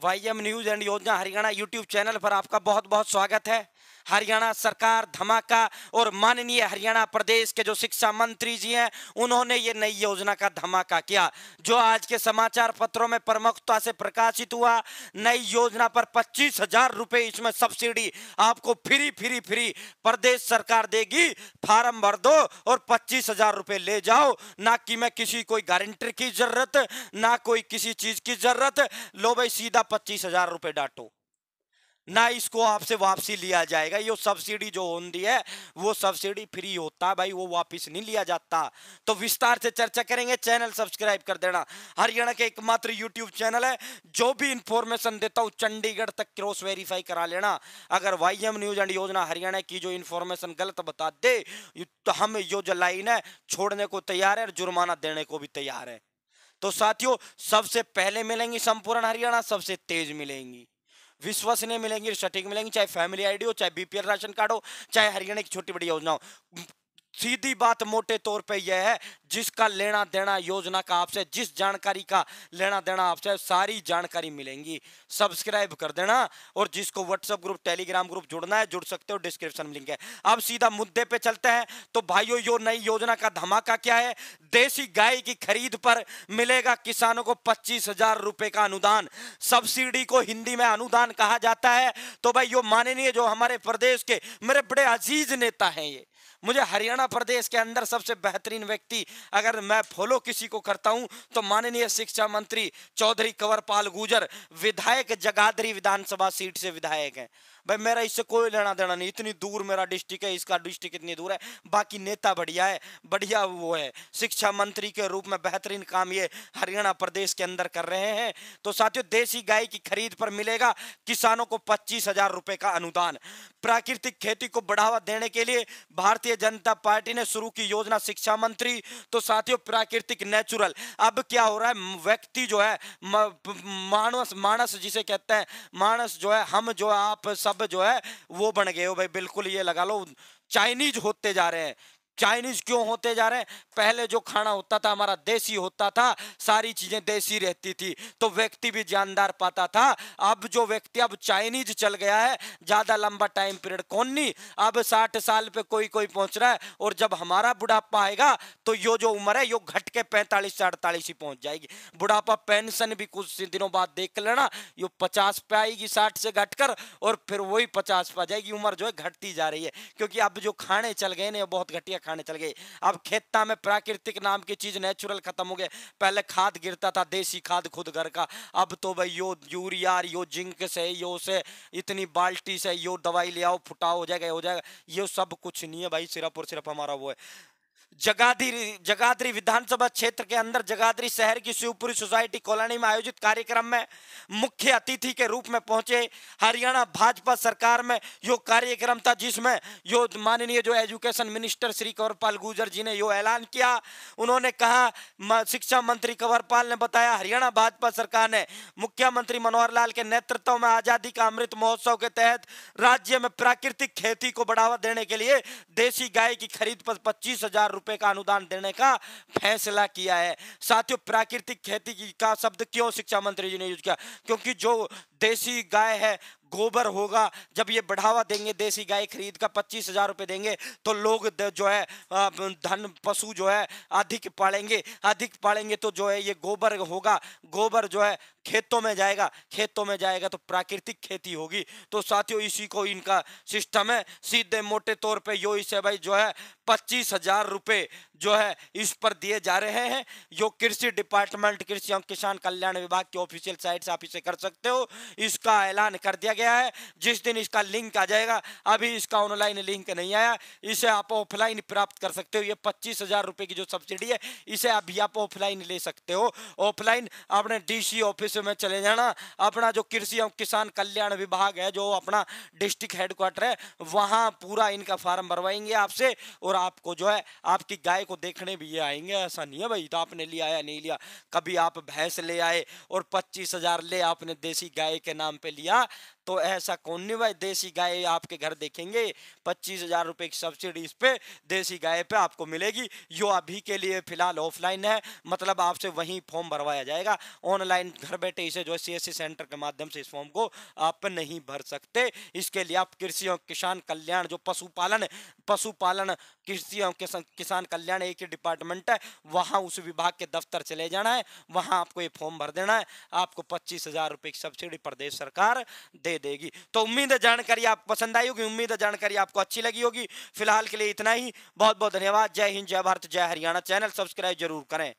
Y M news and योजना Haryana YouTube channel पर आपका बहुत बहुत स्वागत है हरियाणा सरकार धमाका और माननीय हरियाणा प्रदेश के जो शिक्षा मंत्री जी हैं उन्होंने ये नई योजना का धमाका किया जो आज के समाचार पत्रों में प्रमुखता से प्रकाशित हुआ नई योजना पर पच्चीस हजार रुपये इसमें सब्सिडी आपको फ्री फ्री फ्री प्रदेश सरकार देगी फार्म भर दो और पच्चीस हजार रुपये ले जाओ ना कि मैं किसी कोई गारंटी की जरूरत ना कोई किसी चीज की जरूरत लो भाई सीधा पच्चीस हजार रुपये डांटो ना इसको आपसे वापसी लिया जाएगा ये सब्सिडी जो होती है वो सब्सिडी फ्री होता है भाई वो वापस नहीं लिया जाता तो विस्तार से चर्चा करेंगे चैनल सब्सक्राइब कर देना हरियाणा के एकमात्र यूट्यूब चैनल है जो भी इंफॉर्मेशन देता हूँ चंडीगढ़ तक क्रॉस वेरीफाई करा लेना अगर वाई एम न्यूज एंड योजना हरियाणा की जो इन्फॉर्मेशन गलत बता दे तो हम यो जो लाइन है छोड़ने को तैयार है और जुर्माना देने को भी तैयार है तो साथियों सबसे पहले मिलेंगी संपूर्ण हरियाणा सबसे तेज मिलेंगी विश्वसनीय मिलेंगी सटीक मिलेंगी चाहे फैमिली आईडी हो चाहे बीपीएल राशन कार्ड हो चाहे हरियाणा की छोटी बड़ी योजना हो सीधी बात मोटे तौर पे यह है जिसका लेना देना योजना का आपसे जिस जानकारी का लेना देना आपसे सारी जानकारी मिलेंगी सब्सक्राइब कर देना और जिसको व्हाट्सएप ग्रुप टेलीग्राम ग्रुप जुड़ना है जुड़ सकते हो डिस्क्रिप्शन में लिंक है अब सीधा मुद्दे पे चलते हैं तो भाइयों यो नई योजना का धमाका क्या है देसी गाय की खरीद पर मिलेगा किसानों को पच्चीस हजार रुपए का अनुदान सब्सिडी को हिंदी में अनुदान कहा जाता है तो भाई यो माननीय जो हमारे प्रदेश के मेरे बड़े अजीज नेता है ये मुझे हरियाणा प्रदेश के अंदर सबसे बेहतरीन व्यक्ति अगर मैं फॉलो किसी को करता हूं तो माननीय शिक्षा मंत्री चौधरी कंवरपाल गुजर विधायक जगाधरी विधानसभा सीट से विधायक हैं भाई मेरा इससे कोई लेना देना नहीं इतनी दूर मेरा डिस्ट्रिक्ट है इसका डिस्ट्रिक्ट इतनी दूर है बाकी नेता बढ़िया है बढ़िया वो है शिक्षा मंत्री के रूप में बेहतरीन काम ये हरियाणा प्रदेश के अंदर कर रहे हैं तो साथियों देसी गाय की खरीद पर मिलेगा किसानों को पच्चीस हजार रुपए का अनुदान प्राकृतिक खेती को बढ़ावा देने के लिए भारतीय जनता पार्टी ने शुरू की योजना शिक्षा मंत्री तो साथियों प्राकृतिक नेचुरल अब क्या हो रहा है व्यक्ति जो है मानस मानस जिसे कहते हैं मानस जो है हम जो आप सब सब जो है वो बन गए हो भाई बिल्कुल ये लगा लो चाइनीज होते जा रहे हैं चाइनीज क्यों होते जा रहे हैं पहले जो खाना होता था हमारा देसी होता था सारी चीजें देसी रहती थी तो व्यक्ति भी जानदार पाता था अब जो व्यक्ति अब चाइनीज चल गया है ज्यादा लंबा टाइम पीरियड कौन नहीं अब साठ साल पे कोई कोई पहुंच रहा है और जब हमारा बुढ़ापा आएगा तो यो जो उम्र है यो घट के पैंतालीस से अड़तालीस ही पहुंच जाएगी बुढ़ापा पेंशन भी कुछ दिनों बाद देख लेना यो पचास पे आएगी साठ से घटकर और फिर वही पचास पे आ जाएगी उम्र जो है घटती जा रही है क्योंकि अब जो खाने चल गए ना बहुत घटिया खाना खाने चल गए अब खेता में प्राकृतिक नाम की चीज नेचुरल खत्म हो गए पहले खाद गिरता था देसी खाद खुद घर का अब तो भाई यो यूरिया यो जिंक से यो से इतनी बाल्टी से यो दवाई ले आओ फुटाओ हो जाएगा हो जाएगा ये सब कुछ नहीं है भाई सिर्फ और सिर्फ हमारा वो है जगाधरी जगाधरी विधानसभा क्षेत्र के अंदर जगाधरी शहर की शिवपुरी सोसाइटी कॉलोनी में आयोजित कार्यक्रम में मुख्य अतिथि के रूप में पहुंचे हरियाणा भाजपा सरकार में यो कार्यक्रम था जिसमें यो माननीय जो एजुकेशन मिनिस्टर श्री कंवरपाल गुर्जर जी ने यो ऐलान किया उन्होंने कहा शिक्षा मंत्री कंवरपाल ने बताया हरियाणा भाजपा सरकार ने मुख्यमंत्री मनोहर लाल के नेतृत्व में आजादी का अमृत महोत्सव के तहत राज्य में प्राकृतिक खेती को बढ़ावा देने के लिए देसी गाय की खरीद पर पच्चीस हजार रुपए का अनुदान देने का फैसला किया है साथियों प्राकृतिक खेती का शब्द क्यों शिक्षा मंत्री जी ने यूज किया क्योंकि जो देसी गाय है गोबर होगा जब ये बढ़ावा देंगे देसी गाय खरीद का पच्चीस हजार रुपये देंगे तो लोग जो है धन पशु जो है अधिक पालेंगे अधिक पालेंगे तो जो है ये गोबर होगा गोबर जो है खेतों में जाएगा खेतों में जाएगा तो प्राकृतिक खेती होगी तो साथियों इसी को इनका सिस्टम है सीधे मोटे तौर पे यो इसे भाई जो है पच्चीस हजार रुपये जो है इस पर दिए जा रहे हैं जो कृषि डिपार्टमेंट कृषि एवं किसान कल्याण विभाग की ऑफिशियल साइट से आप इसे कर सकते हो इसका ऐलान कर दिया गया गया है जिस दिन इसका लिंक आ जाएगा अभी इसका ऑनलाइन लिंक नहीं आया इसे आप ऑफलाइन प्राप्त कर सकते हो ये पच्चीस हजार रुपए की जो सब्सिडी है इसे अभी आप ऑफलाइन ले सकते हो ऑफलाइन अपने डीसी ऑफिस में चले जाना अपना जो कृषि और किसान कल्याण विभाग है जो अपना डिस्ट्रिक्ट हेडक्वार्टर है वहाँ पूरा इनका फार्म भरवाएंगे आपसे और आपको जो है आपकी गाय को देखने भी आएंगे ऐसा नहीं है भाई तो आपने लिया या नहीं लिया कभी आप भैंस ले आए और पच्चीस हजार ले आपने देसी गाय के नाम पे लिया तो तो ऐसा कौन नहीं भाई देसी गाय आपके घर देखेंगे पच्चीस हजार रुपये की सब्सिडी इस पर देसी गाय पे आपको मिलेगी यो अभी के लिए फिलहाल ऑफलाइन है मतलब आपसे वहीं फॉर्म भरवाया जाएगा ऑनलाइन घर बैठे इसे जो एस सी सेंटर के माध्यम से इस फॉर्म को आप नहीं भर सकते इसके लिए आप कृषि और किसान कल्याण जो पशुपालन पशुपालन कृषि और किसान कल्याण एक ही डिपार्टमेंट है वहाँ उस विभाग के दफ्तर चले जाना है वहाँ आपको ये फॉर्म भर देना है आपको पच्चीस हजार रुपये की सब्सिडी प्रदेश सरकार दे देगी तो उम्मीद जानकारी आप पसंद आई होगी उम्मीद जानकारी आपको अच्छी लगी होगी फिलहाल के लिए इतना ही बहुत बहुत धन्यवाद जय हिंद जय भारत जय हरियाणा चैनल सब्सक्राइब जरूर करें